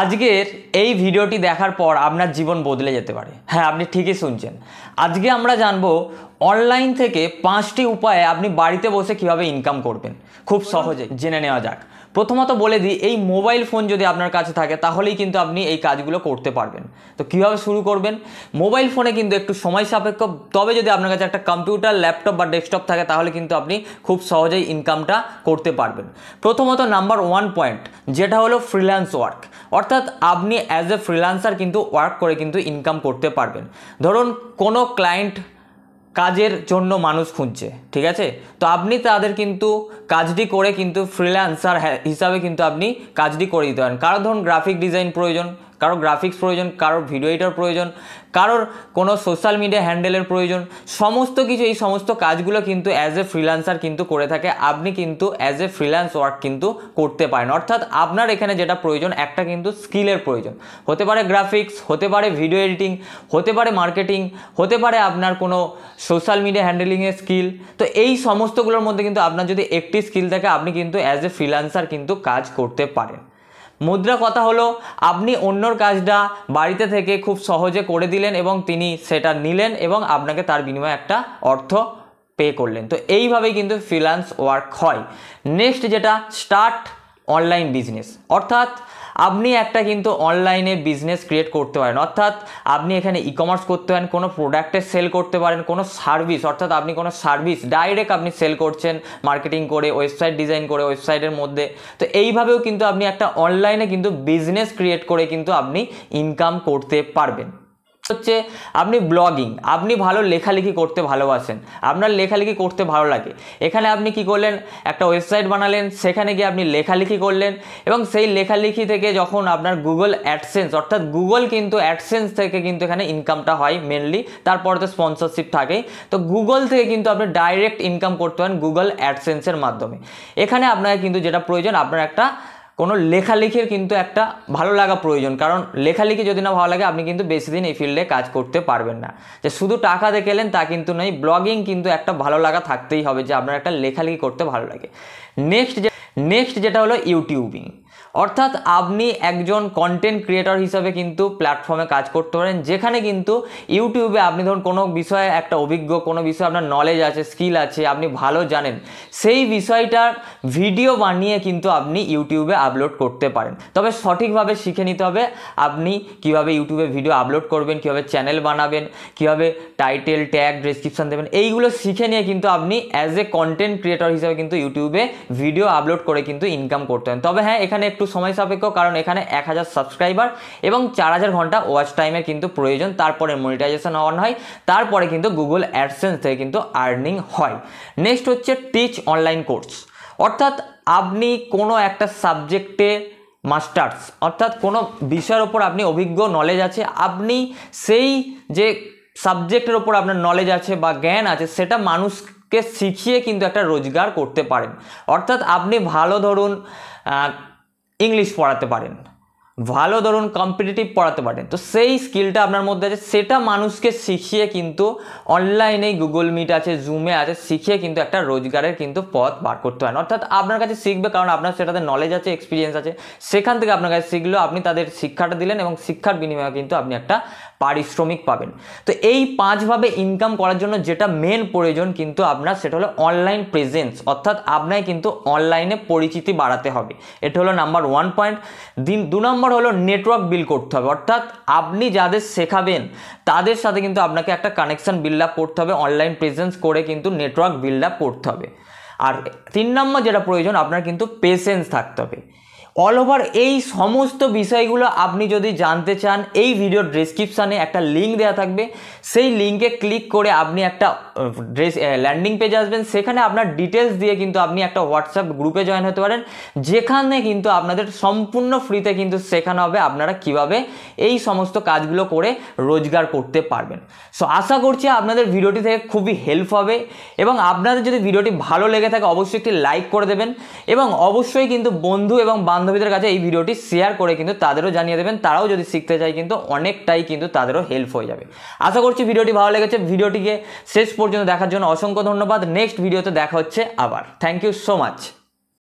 আজকের এই ভিডিওটি দেখার পর আপনার জীবন বদলে যেতে পারে হ্যাঁ আপনি ঠিকই শুনছেন আজকে আমরা জানবো অনলাইন থেকে পাঁচটি উপায়ে আপনি বাড়িতে বসে কিভাবে ইনকাম করবেন খুব সহজে জেনে নেওয়া যাক প্রথমত বলে দিই এই মোবাইল ফোন যদি আপনার কাছে থাকে তাহলেই কিন্তু আপনি এই কাজগুলো করতে পারবেন তো কিভাবে শুরু করবেন মোবাইল ফোনে কিন্তু একটু সময় সাপেক্ষ তবে যদি আপনার কাছে একটা কম্পিউটার ল্যাপটপ বা ডেস্কটপ থাকে তাহলে কিন্তু আপনি খুব সহজেই ইনকামটা করতে পারবেন প্রথমত নাম্বার ওয়ান পয়েন্ট যেটা হলো ফ্রিল্যান্স ওয়ার্ক অর্থাৎ আপনি অ্যাজ এ ফ্রিলান্সার কিন্তু ওয়ার্ক করে কিন্তু ইনকাম করতে পারবেন ধরুন কোনো ক্লায়েন্ট কাজের জন্য মানুষ খুঁজছে ঠিক আছে তো আপনি তাদের কিন্তু কাজটি করে কিন্তু ফ্রিল্যান্সার হিসাবে কিন্তু আপনি কাজটি করে দিতে পারেন কারণ ধরুন গ্রাফিক ডিজাইন প্রয়োজন কারো গ্রাফিক্স প্রয়োজন কারোর ভিডিও এডিটর প্রয়োজন কারোর কোনো সোশ্যাল মিডিয়া হ্যান্ডেলের প্রয়োজন সমস্ত কিছু এই সমস্ত কাজগুলো কিন্তু অ্যাজ এ ফ্রিল্যান্সার কিন্তু করে থাকে আপনি কিন্তু অ্যাজ এ ফ্রিল্যান্স ওয়ার্ক কিন্তু করতে পারেন অর্থাৎ আপনার এখানে যেটা প্রয়োজন একটা কিন্তু স্কিলের প্রয়োজন হতে পারে গ্রাফিক্স হতে পারে ভিডিও এডিটিং হতে পারে মার্কেটিং হতে পারে আপনার কোনো সোশ্যাল মিডিয়া হ্যান্ডেলিংয়ের স্কিল তো এই সমস্তগুলোর মধ্যে কিন্তু আপনার যদি একটি স্কিল থাকে আপনি কিন্তু অ্যাজ এ ফ্রিল্যান্সার কিন্তু কাজ করতে পারেন মুদ্রা কথা হলো আপনি অন্যর কাজটা বাড়িতে থেকে খুব সহজে করে দিলেন এবং তিনি সেটা নিলেন এবং আপনাকে তার বিনিময়ে একটা অর্থ পে করলেন তো এইভাবেই কিন্তু ফ্রিল্যান্স ওয়ার্ক হয় নেক্সট যেটা স্টার্ট অনলাইন বিজনেস অর্থাৎ আপনি একটা কিন্তু অনলাইনে বিজনেস ক্রিয়েট করতে পারেন অর্থাৎ আপনি এখানে ই কমার্স করতে পারেন কোনো প্রোডাক্টের সেল করতে পারেন কোনো সার্ভিস অর্থাৎ আপনি কোনো সার্ভিস ডাইরেক্ট আপনি সেল করছেন মার্কেটিং করে ওয়েবসাইট ডিজাইন করে ওয়েবসাইটের মধ্যে তো এইভাবেও কিন্তু আপনি একটা অনলাইনে কিন্তু বিজনেস ক্রিয়েট করে কিন্তু আপনি ইনকাম করতে পারবেন হচ্ছে আপনি ব্লগিং আপনি ভালো লেখালেখি করতে ভালোবাসেন আপনার লেখালেখি করতে ভালো লাগে এখানে আপনি কি করলেন একটা ওয়েবসাইট বানালেন সেখানে গিয়ে আপনি লেখালেখি করলেন এবং সেই লেখালেখি থেকে যখন আপনার গুগল অ্যাডসেন্স অর্থাৎ গুগল কিন্তু অ্যাডসেন্স থেকে কিন্তু এখানে ইনকামটা হয় মেনলি তারপরে তো স্পন্সরশিপ থাকে তো গুগল থেকে কিন্তু আপনি ডাইরেক্ট ইনকাম করতে পারেন গুগল অ্যাডসেন্সের মাধ্যমে এখানে আপনাকে কিন্তু যেটা প্রয়োজন আপনার একটা কোনো লেখালেখির কিন্তু একটা ভালো লাগা প্রয়োজন কারণ লেখালেখি যদি না ভালো লাগে আপনি কিন্তু বেশি দিন এই ফিল্ডে কাজ করতে পারবেন না যে শুধু টাকা দেখে এলেন তা কিন্তু নয় ব্লগিং কিন্তু একটা ভালো লাগা থাকতেই হবে যে আপনার একটা লেখালেখি করতে ভালো লাগে নেক্সট যে নেক্সট যেটা হলো ইউটিউবিং অর্থাৎ আপনি একজন কন্টেন্ট ক্রিয়েটর হিসাবে কিন্তু প্ল্যাটফর্মে কাজ করতে পারেন যেখানে কিন্তু ইউটিউবে আপনি ধরুন কোনো বিষয়ে একটা অভিজ্ঞ কোনো বিষয়ে আপনার নলেজ আছে স্কিল আছে আপনি ভালো জানেন সেই বিষয়টার ভিডিও বানিয়ে কিন্তু আপনি ইউটিউবে আপলোড করতে পারেন তবে সঠিকভাবে শিখে নিতে হবে আপনি কিভাবে ইউটিউবে ভিডিও আপলোড করবেন কিভাবে চ্যানেল বানাবেন কিভাবে টাইটেল ট্যাগ ডেসক্রিপশান দেবেন এইগুলো শিখে নিয়ে কিন্তু আপনি অ্যাজ এ কন্টেন্ট ক্রিয়েটর হিসাবে কিন্তু ইউটিউবে ভিডিও আপলোড করে কিন্তু ইনকাম করতে হয় তবে হ্যাঁ এখানে একটু সময় সাপেক্ষ কারণ এখানে এক হাজার সাবস্ক্রাইবার এবং চার হাজার ঘন্টা ওয়াচ টাইমের কিন্তু প্রয়োজন তারপরে মনিটাইজেশন অন হয় তারপরে কিন্তু গুগল অ্যাডসেন্স থেকে কিন্তু আর্নিং হয় নেক্সট হচ্ছে টিচ অনলাইন কোর্স অর্থাৎ আপনি কোনো একটা সাবজেক্টে মাস্টার্স অর্থাৎ কোনো বিষয়ের ওপর আপনি অভিজ্ঞ নলেজ আছে আপনি সেই যে সাবজেক্টের ওপর আপনার নলেজ আছে বা জ্ঞান আছে সেটা মানুষকে শিখিয়ে কিন্তু একটা রোজগার করতে পারেন অর্থাৎ আপনি ভালো ধরুন ইংলিশ পড়াতে পারেন ভালো ধরুন কম্পিটিটিভ পড়াতে পারেন তো সেই স্কিলটা আপনার মধ্যে আছে সেটা মানুষকে শিখিয়ে কিন্তু অনলাইনে গুগল মিট আছে জুমে আছে শিখিয়ে কিন্তু একটা রোজগারের কিন্তু পথ বার করতে হয় অর্থাৎ আপনার কাছে শিখবে কারণ আপনার সেটাতে নলেজ আছে এক্সপিরিয়েন্স আছে সেখান থেকে আপনার কাছে শিখলেও আপনি তাদের শিক্ষাটা দিলেন এবং শিক্ষার বিনিময়ে কিন্তু আপনি একটা পারিশ্রমিক পাবেন তো এই পাঁচভাবে ইনকাম করার জন্য যেটা মেন প্রয়োজন কিন্তু আপনার সেটা হলো অনলাইন প্রেজেন্স অর্থাৎ আপনাকে কিন্তু অনলাইনে পরিচিতি বাড়াতে হবে এটা হলো নাম্বার ওয়ান পয়েন্ট দিন দু নম্বর হলো নেটওয়ার্ক বিল করতে হবে অর্থাৎ আপনি যাদের শেখাবেন তাদের সাথে কিন্তু আপনাকে একটা কানেকশান বিল্ড আপ করতে হবে অনলাইন প্রেজেন্স করে কিন্তু নেটওয়ার্ক বিল্ড আপ করতে হবে আর তিন নম্বর যেটা প্রয়োজন আপনার কিন্তু পেশেন্স থাকতে হবে অল ওভার এই সমস্ত বিষয়গুলো আপনি যদি জানতে চান এই ভিডিওর ডেসক্রিপশানে একটা লিঙ্ক দেওয়া থাকবে সেই লিঙ্কে ক্লিক করে আপনি একটা ড্রেস ল্যান্ডিং পেজে আসবেন সেখানে আপনার ডিটেলস দিয়ে কিন্তু আপনি একটা হোয়াটসঅ্যাপ গ্রুপে জয়েন হতে পারেন যেখানে কিন্তু আপনাদের সম্পূর্ণ ফ্রিতে কিন্তু শেখানো হবে আপনারা কিভাবে এই সমস্ত কাজগুলো করে রোজগার করতে পারবেন সো আশা করছি আপনাদের ভিডিওটি থেকে খুবই হেল্প হবে এবং আপনাদের যদি ভিডিওটি ভালো লেগে থাকে অবশ্যই একটি লাইক করে দেবেন এবং অবশ্যই কিন্তু বন্ধু এবং বান্ধবীদের কাছে এই ভিডিওটি শেয়ার করে কিন্তু তাদেরও জানিয়ে দেবেন তারাও যদি শিখতে চায় কিন্তু অনেকটাই কিন্তু তাদেরও হেল্প হয়ে যাবে আশা করছি ভিডিওটি ভালো লেগেছে ভিডিওটিকে শেষ পর্যন্ত দেখার জন্য অসংখ্য ধন্যবাদ নেক্সট ভিডিওতে দেখা হচ্ছে আবার থ্যাংক ইউ সো মাচ